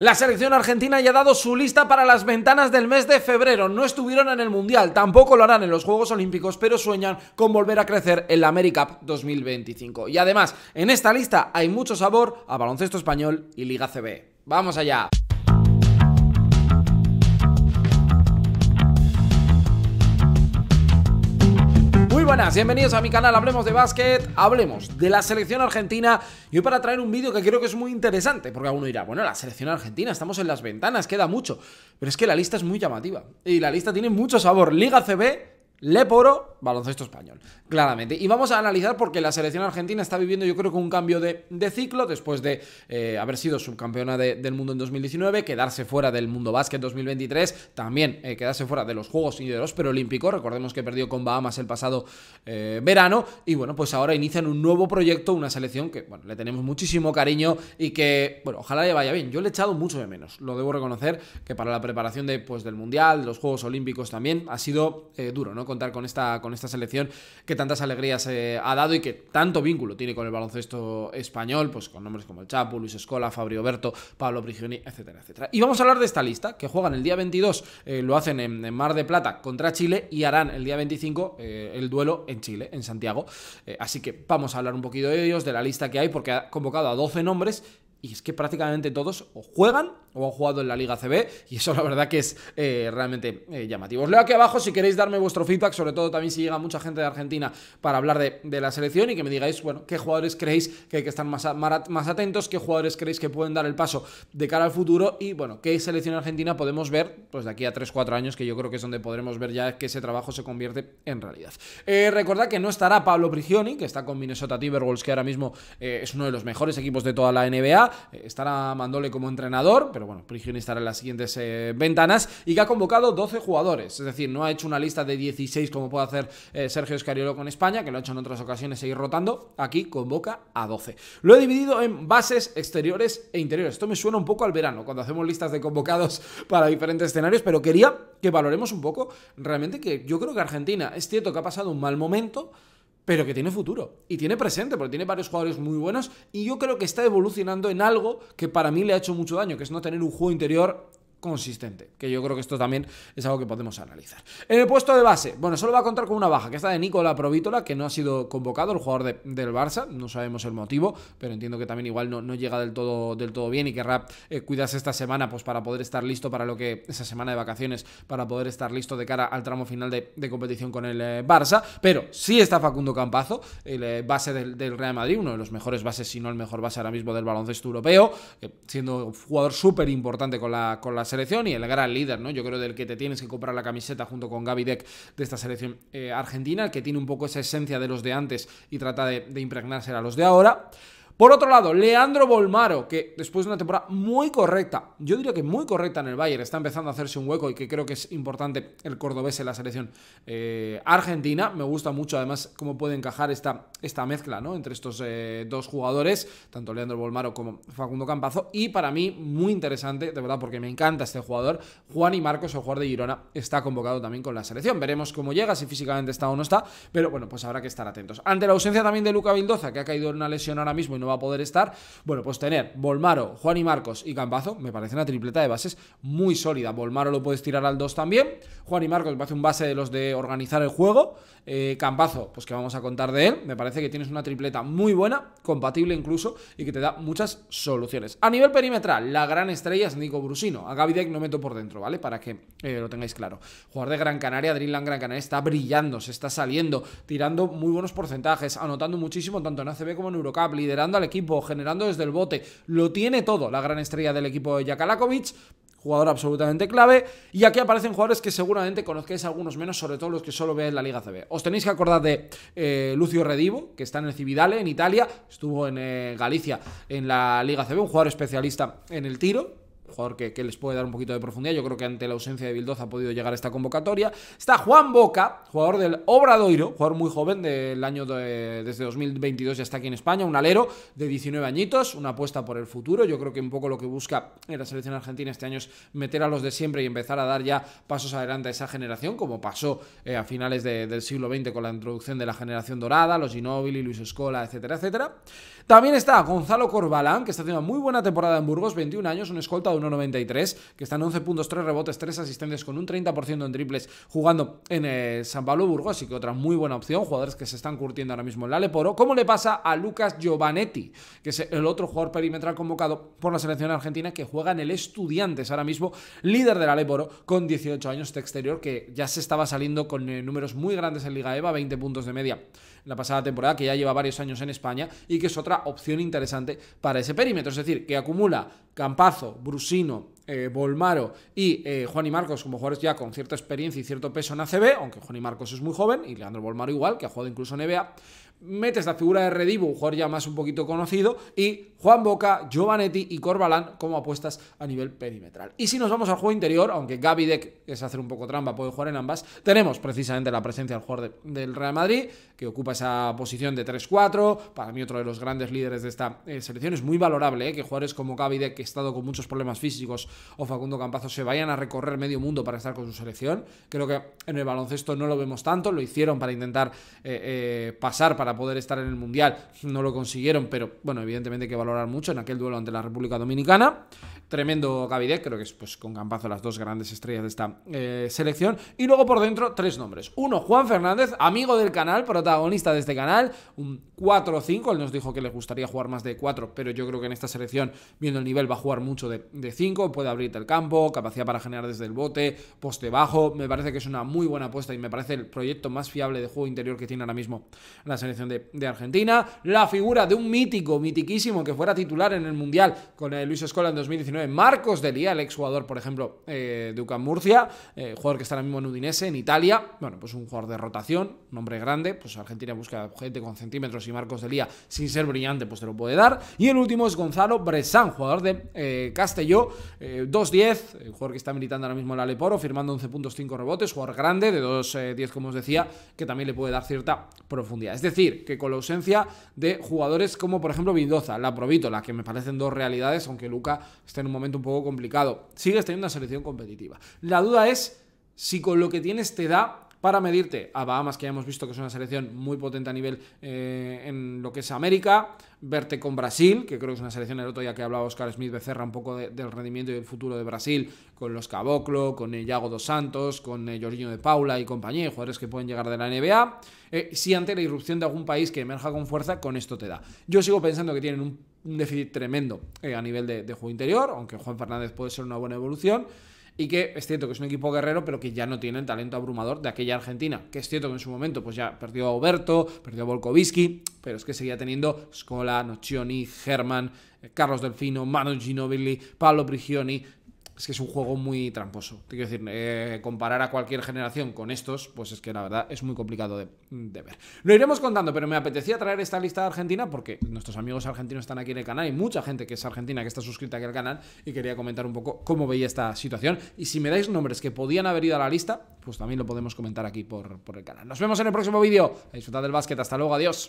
La selección argentina ya ha dado su lista para las ventanas del mes de febrero. No estuvieron en el Mundial, tampoco lo harán en los Juegos Olímpicos, pero sueñan con volver a crecer en la AmeriCup 2025. Y además, en esta lista hay mucho sabor a baloncesto español y Liga CB. ¡Vamos allá! bienvenidos a mi canal Hablemos de Básquet, hablemos de la selección argentina y hoy para traer un vídeo que creo que es muy interesante, porque a uno dirá, bueno, la selección argentina, estamos en las ventanas, queda mucho, pero es que la lista es muy llamativa y la lista tiene mucho sabor, Liga CB Leporo, baloncesto español, claramente. Y vamos a analizar porque la selección argentina está viviendo yo creo que un cambio de, ciclo después de eh, haber sido subcampeona del mundo en 2019, quedarse fuera del mundo básquet 2023, también eh, quedarse fuera de los Juegos y de los recordemos que perdió con Bahamas el pasado eh, verano, y bueno, pues ahora inician un nuevo proyecto, una selección que bueno, le tenemos muchísimo cariño y que, bueno, ojalá le vaya bien. Yo le he echado mucho de menos, lo debo reconocer, que para la preparación de, pues, del Mundial, los Juegos Olímpicos también, ha sido duro, ¿no? contar con esta, con esta selección que tantas alegrías eh, ha dado y que tanto vínculo tiene con el baloncesto español, pues con nombres como el Chapo, Luis Escola, Fabio Berto, Pablo Prigioni, etcétera, etcétera. Y vamos a hablar de esta lista, que juegan el día 22, eh, lo hacen en, Mar de Plata contra Chile y harán el día 25 eh, el duelo en Chile, en Santiago. así que vamos a hablar un poquito de ellos, de la lista que hay, porque ha convocado a 12 nombres y es que prácticamente todos juegan o han jugado en la Liga CB y eso la verdad que es eh, realmente eh, llamativo. Os leo aquí abajo si queréis darme vuestro feedback, sobre todo también si llega mucha gente de Argentina para hablar de, la selección y que me digáis, bueno, qué jugadores creéis que hay que estar más, más atentos, qué jugadores creéis que pueden dar el paso de cara al futuro y bueno, qué selección argentina podemos ver pues de aquí a 3-4 años que yo creo que es donde podremos ver ya que ese trabajo se convierte en realidad. Eh, recordad que no estará Pablo Prigioni, que está con Minnesota Timberwolves, que ahora mismo es uno de los mejores equipos de toda la NBA, estará Mandole como entrenador, pero bueno, Prigioni estará en las siguientes eh, ventanas y que ha convocado 12 jugadores. Es decir, no ha hecho una lista de 16 como puede hacer eh, Sergio Escariolo con España, que lo ha hecho en otras ocasiones seguir rotando. Aquí convoca a 12. Lo he dividido en bases exteriores e interiores. Esto me suena un poco al verano, cuando hacemos listas de convocados para diferentes escenarios, pero quería que valoremos un poco realmente que yo creo que Argentina, es cierto que ha pasado un mal momento pero que tiene futuro y tiene presente, porque tiene varios jugadores muy buenos y yo creo que está evolucionando en algo que para mí le ha hecho mucho daño, que es no tener un juego interior consistente, que yo creo que esto también es algo que podemos analizar. En el puesto de base, bueno, solo va a contar con una baja, que está de Nicola Provítola, que no ha sido convocado, el jugador del Barça, no sabemos el motivo, pero entiendo que también igual no, no llega del todo, del todo bien y que rap eh, cuidas esta semana pues para poder estar listo para lo que, esa semana de vacaciones, para poder estar listo de cara al tramo final de, competición con el eh, Barça, pero sí está Facundo Campazo, el eh, base del, Real Madrid, uno de los mejores bases, si no el mejor base ahora mismo del baloncesto europeo, siendo un jugador súper importante con la, con la selección y el gran líder, ¿no? Yo creo del que te tienes que comprar la camiseta junto con Gaby Deck de esta selección eh, argentina, que tiene un poco esa esencia de los de antes y trata de, de impregnarse a los de ahora. Por otro lado, Leandro Bolmaro, que después de una temporada muy correcta, yo diría que muy correcta en el Bayern, está empezando a hacerse un hueco y que creo que es importante el cordobés en la selección eh, argentina. Me gusta mucho además cómo puede encajar esta, esta mezcla ¿no? entre estos eh, dos jugadores, tanto Leandro Bolmaro como Facundo Campazo. Y para mí, muy interesante, de verdad, porque me encanta este jugador. Juan y Marcos, el jugador de Girona, está convocado también con la selección. Veremos cómo llega, si físicamente está o no está, pero bueno, pues habrá que estar atentos. Ante la ausencia también de Luca Vildoza, que ha caído en una lesión ahora mismo y no va a poder estar. Bueno, pues tener Volmaro, Juan y Marcos y Campazo, me parece una tripleta de bases muy sólida. Volmaro lo puedes tirar al 2 también. Juan y Marcos me parece un base de los de organizar el juego. Campazo, eh, pues que vamos a contar de él. Me parece que tienes una tripleta muy buena, compatible incluso, y que te da muchas soluciones. A nivel perimetral, la gran estrella es Nico Brusino. A Gavidek no meto por dentro, ¿vale? Para que eh, lo tengáis claro. jugar de Gran Canaria, Dreamland Gran Canaria, está brillando, se está saliendo, tirando muy buenos porcentajes, anotando muchísimo tanto en ACB como en Eurocup, liderando el equipo, generando desde el bote. Lo tiene todo la gran estrella del equipo de Jakalakovic, jugador absolutamente clave. Y aquí aparecen jugadores que seguramente conozcáis algunos menos, sobre todo los que solo veis en la Liga CB. Os tenéis que acordar de eh, Lucio Redivo, que está en el Cividale, en Italia, estuvo en eh, Galicia en la Liga CB, un jugador especialista en el tiro jugador que, les puede dar un poquito de profundidad. Yo creo que ante la ausencia de Bildoza ha podido llegar a esta convocatoria. Está Juan Boca, jugador del Obradoiro, jugador muy joven del año desde 2022 y está aquí en España, un alero de 19 añitos, una apuesta por el futuro. Yo creo que un poco lo que busca la selección argentina este año es meter a los de siempre y empezar a dar ya pasos adelante a esa generación, como pasó eh, a finales del siglo XX con la introducción de la generación dorada, los Ginóbili, Luis Escola, etcétera, etcétera. También está Gonzalo Corbalán, que está haciendo una muy buena temporada en Burgos, 21 años, un escolta 1,93, que está en 11 puntos, 3 rebotes, 3 asistencias con un 30% en triples jugando en eh, San Pablo Burgos y que otra muy buena opción, jugadores que se están curtiendo ahora mismo en la Leporo, cómo le pasa a Lucas Giovanetti, que es el otro jugador perimetral convocado por la selección argentina que juega en el Estudiantes ahora mismo, líder de la con 18 años de exterior que ya se estaba saliendo con eh, números muy grandes en Liga EVA, 20 puntos de media la pasada temporada, que ya lleva varios años en España y que es otra opción interesante para ese perímetro. Es decir, que acumula Campazo, Brusino, eh, Volmaro y eh, Juan y Marcos como jugadores ya con cierta experiencia y cierto peso en ACB, aunque Juan y Marcos es muy joven y Leandro Bolmaro igual, que ha jugado incluso en NBA, metes la figura de Redivo, un jugador ya más un poquito conocido, y Juan Boca, Giovanetti y Corbalán como apuestas a nivel perimetral. Y si nos vamos al juego interior, aunque Gaby es hacer un poco trampa, puede jugar en ambas, tenemos precisamente la presencia del jugador del Real Madrid, que ocupa esa posición de 3-4, para mí otro de los grandes líderes de esta eh, selección, es muy valorable eh, que jugadores como Gaby Deck, que ha estado con muchos problemas físicos, o Facundo Campazo, se vayan a recorrer medio mundo para estar con su selección. Creo que en el baloncesto no lo vemos tanto, lo hicieron para intentar eh, pasar para para poder estar en el Mundial. No lo consiguieron, pero bueno, evidentemente hay que valorar mucho en aquel duelo ante la República Dominicana. Tremendo Gavidec, creo que es pues, con Campazo las dos grandes estrellas de esta eh, selección. Y luego por dentro, tres nombres. Uno, Juan Fernández, amigo del canal, protagonista de este canal, un 4-5. Él nos dijo que le gustaría jugar más de 4, pero yo creo que en esta selección, viendo el nivel, va a jugar mucho de, de 5. Puede abrirte el campo, capacidad para generar desde el bote, poste bajo. Me parece que es una muy buena apuesta y me parece el proyecto más fiable de juego interior que tiene ahora mismo la selección de, Argentina. La figura de un mítico, mitiquísimo, que fuera titular en el Mundial con el Luis Escola en 2019, Marcos Lía, el exjugador, por ejemplo, eh, de UCAM Murcia, eh, jugador que está ahora mismo en Udinese, en Italia. Bueno, pues un jugador de rotación, nombre grande, pues Argentina busca gente con centímetros y Marcos Lía, sin ser brillante, pues te lo puede dar. Y el último es Gonzalo Bressan, jugador de eh, Castelló, 2-10, jugador que está militando ahora mismo en la Leporo, firmando 11.5 rebotes, jugador grande, de 2-10, como os decía, que también le puede dar cierta profundidad. Es decir, que con la ausencia de jugadores como por ejemplo vindoza la la que me parecen dos realidades, aunque Luca esté en un momento un poco complicado, sigues teniendo una selección competitiva. La duda es si con lo que tienes te da para medirte a Bahamas, que ya hemos visto que es una selección muy potente a nivel eh, en lo que es América, verte con Brasil, que creo que es una selección, el otro día que hablaba Oscar Smith Becerra un poco del rendimiento y del futuro de Brasil, con los Caboclo, con el eh, Yago dos Santos, con el eh, Jorginho de Paula y compañía, jugadores que pueden llegar de la NBA. si ante la irrupción de algún país que emerja con fuerza, con esto te da. Yo sigo pensando que tienen un, déficit tremendo a nivel de juego interior, aunque Juan Fernández puede ser una buena evolución y que es cierto que es un equipo guerrero, pero que ya no tiene el talento abrumador de aquella Argentina, que es cierto que en su momento pues ya perdió a Oberto, perdió a Volkovisky pero es que seguía teniendo Scola, Nocioni, German, eh, Carlos Delfino, Manu Ginobili, Paolo Prigioni, es que es un juego muy tramposo. Te quiero decir, eh, comparar a cualquier generación con estos, pues es que la verdad es muy complicado de, ver. Lo iremos contando, pero me apetecía traer esta lista de Argentina porque nuestros amigos argentinos están aquí en el canal y mucha gente que es argentina que está suscrita aquí al canal y quería comentar un poco cómo veía esta situación. Y si me dais nombres que podían haber ido a la lista, pues también lo podemos comentar aquí por, por el canal. Nos vemos en el próximo vídeo. Disfrutad del básquet. Hasta luego. Adiós.